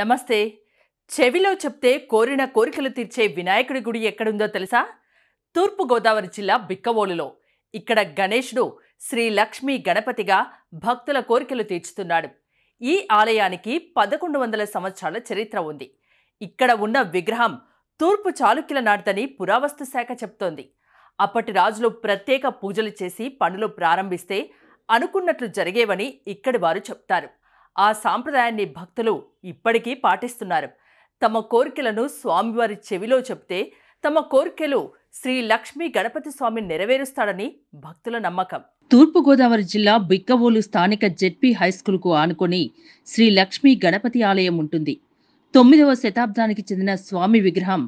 నమస్తే చెవిలో చెప్తే కోరిన కోరికలు తీర్చే వినాయకుడి గుడి ఎక్కడుందో తెలుసా తూర్పుగోదావరి జిల్లా బిక్కవోలులో ఇక్కడ గణేశుడు శ్రీ లక్ష్మీ గణపతిగా భక్తుల కోరికలు తీర్చుతున్నాడు ఈ ఆలయానికి పదకొండు వందల సంవత్సరాల చరిత్ర ఉంది ఇక్కడ ఉన్న విగ్రహం తూర్పు చాళుక్యుల నాటిదని పురావస్తు శాఖ చెప్తోంది అప్పటి రాజులు ప్రత్యేక పూజలు చేసి పనులు ప్రారంభిస్తే అనుకున్నట్లు జరిగేవని ఇక్కడి వారు చెప్తారు ఆ సాంప్రదాయాన్ని భక్తులు ఇప్పటికీ పాటిస్తున్నారు తమ కోరికలను స్వామివారి చెవిలో చెప్తే తమ కోరికలు శ్రీ లక్ష్మీ గణపతి స్వామి నెరవేరుస్తాడని భక్తుల నమ్మకం తూర్పుగోదావరి జిల్లా బిక్కవోలు స్థానిక జెడ్పీ హైస్కూల్కు ఆనుకొని శ్రీ లక్ష్మీ గణపతి ఆలయం ఉంటుంది తొమ్మిదవ శతాబ్దానికి చెందిన స్వామి విగ్రహం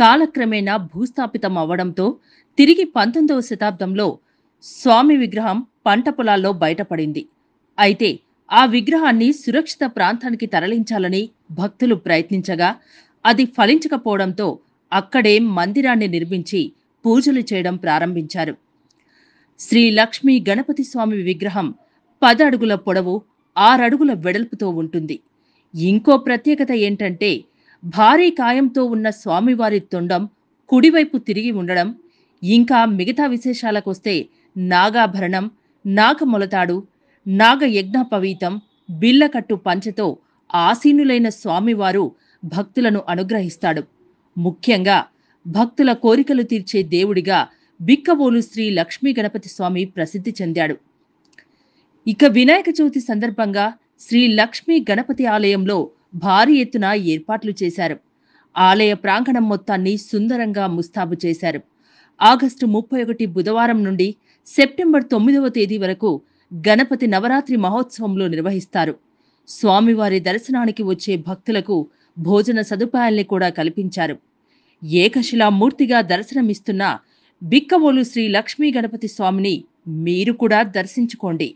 కాలక్రమేణా భూస్థాపితం అవ్వడంతో తిరిగి పంతొమ్మిదవ శతాబ్దంలో స్వామి విగ్రహం పంట పొలాల్లో బయటపడింది అయితే ఆ విగ్రహాన్ని సురక్షిత ప్రాంతానికి తరలించాలని భక్తులు ప్రయత్నించగా అది ఫలించకపోవడంతో అక్కడే మందిరాన్ని నిర్మించి పూజలు చేయడం ప్రారంభించారు శ్రీ లక్ష్మీ గణపతి స్వామి విగ్రహం పదడుగుల పొడవు ఆరడుగుల వెడల్పుతో ఉంటుంది ఇంకో ప్రత్యేకత ఏంటంటే భారీ కాయంతో ఉన్న స్వామివారి తొండం కుడివైపు తిరిగి ఉండడం ఇంకా మిగతా విశేషాలకొస్తే నాగాభరణం నాగమొలతాడు పవీతం బిల్లకట్టు పంచతో ఆసీనులైన స్వామివారు భక్తులను అనుగ్రహిస్తాడు ముఖ్యంగా భక్తుల కోరికలు తీర్చే దేవుడిగా బిక్కబోలు శ్రీ లక్ష్మీ గణపతి స్వామి ప్రసిద్ధి చెందాడు ఇక వినాయక చవితి సందర్భంగా శ్రీ లక్ష్మీ గణపతి ఆలయంలో భారీ ఎత్తున ఏర్పాట్లు చేశారు ఆలయ ప్రాంగణం మొత్తాన్ని సుందరంగా ముస్తాబు చేశారు ఆగస్టు ముప్పై ఒకటి బుధవారం నుండి సెప్టెంబర్ తొమ్మిదవ తేదీ వరకు గణపతి నవరాత్రి మహోత్సవంలో నిర్వహిస్తారు స్వామివారి దర్శనానికి వచ్చే భక్తులకు భోజన సదుపాయాల్ని కూడా కల్పించారు ఏకశిలా మూర్తిగా దర్శనమిస్తున్న బిక్కవోలు శ్రీ లక్ష్మీ గణపతి స్వామిని మీరు కూడా దర్శించుకోండి